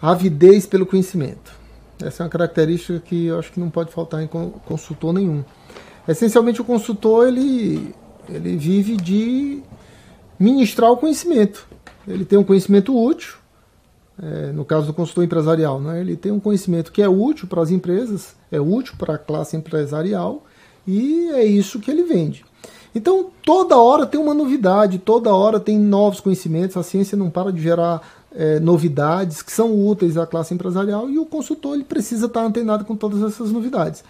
avidez pelo conhecimento. Essa é uma característica que eu acho que não pode faltar em consultor nenhum. Essencialmente o consultor ele, ele vive de ministrar o conhecimento. Ele tem um conhecimento útil, é, no caso do consultor empresarial, né? ele tem um conhecimento que é útil para as empresas, é útil para a classe empresarial e é isso que ele vende. Então, toda hora tem uma novidade, toda hora tem novos conhecimentos, a ciência não para de gerar é, novidades que são úteis à classe empresarial e o consultor ele precisa estar antenado com todas essas novidades.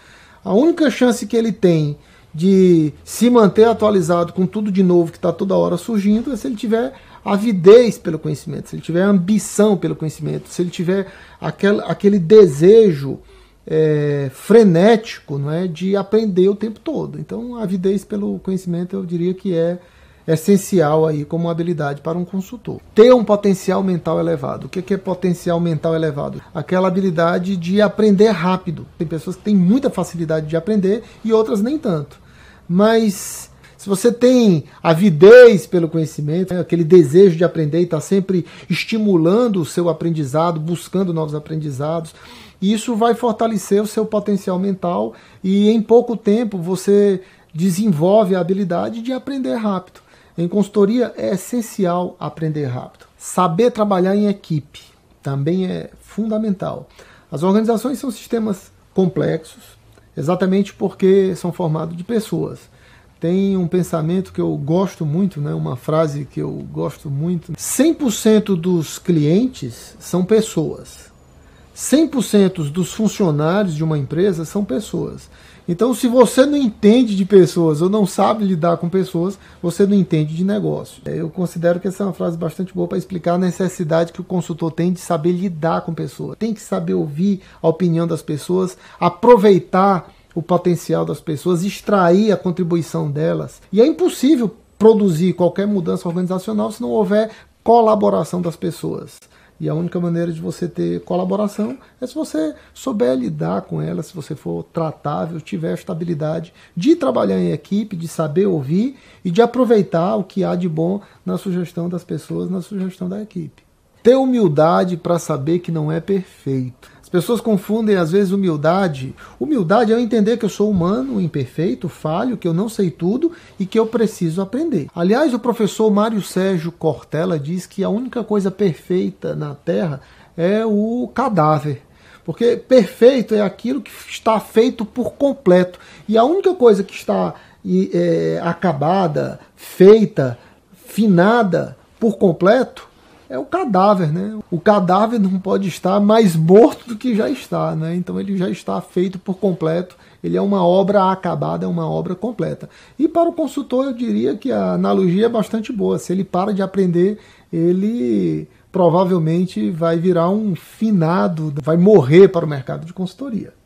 A única chance que ele tem de se manter atualizado com tudo de novo que está toda hora surgindo é se ele tiver avidez pelo conhecimento, se ele tiver ambição pelo conhecimento, se ele tiver aquel, aquele desejo é, frenético não é, de aprender o tempo todo. Então, a avidez pelo conhecimento eu diria que é essencial aí como habilidade para um consultor. Ter um potencial mental elevado. O que é potencial mental elevado? Aquela habilidade de aprender rápido. Tem pessoas que têm muita facilidade de aprender e outras nem tanto. Mas se você tem avidez pelo conhecimento, né, aquele desejo de aprender e está sempre estimulando o seu aprendizado, buscando novos aprendizados, isso vai fortalecer o seu potencial mental e em pouco tempo você desenvolve a habilidade de aprender rápido. Em consultoria é essencial aprender rápido. Saber trabalhar em equipe também é fundamental. As organizações são sistemas complexos, exatamente porque são formados de pessoas. Tem um pensamento que eu gosto muito, né? uma frase que eu gosto muito: 100% dos clientes são pessoas. 100% dos funcionários de uma empresa são pessoas. Então, se você não entende de pessoas ou não sabe lidar com pessoas, você não entende de negócio. Eu considero que essa é uma frase bastante boa para explicar a necessidade que o consultor tem de saber lidar com pessoas. Tem que saber ouvir a opinião das pessoas, aproveitar o potencial das pessoas, extrair a contribuição delas. E é impossível produzir qualquer mudança organizacional se não houver colaboração das pessoas. E a única maneira de você ter colaboração é se você souber lidar com ela, se você for tratável, tiver estabilidade de trabalhar em equipe, de saber ouvir e de aproveitar o que há de bom na sugestão das pessoas, na sugestão da equipe. Ter humildade para saber que não é perfeito pessoas confundem às vezes humildade. Humildade é eu entender que eu sou humano, imperfeito, falho, que eu não sei tudo e que eu preciso aprender. Aliás, o professor Mário Sérgio Cortella diz que a única coisa perfeita na Terra é o cadáver. Porque perfeito é aquilo que está feito por completo. E a única coisa que está é, acabada, feita, finada por completo é o cadáver, né? O cadáver não pode estar mais morto do que já está, né? Então ele já está feito por completo. Ele é uma obra acabada, é uma obra completa. E para o consultor, eu diria que a analogia é bastante boa. Se ele para de aprender, ele provavelmente vai virar um finado, vai morrer para o mercado de consultoria.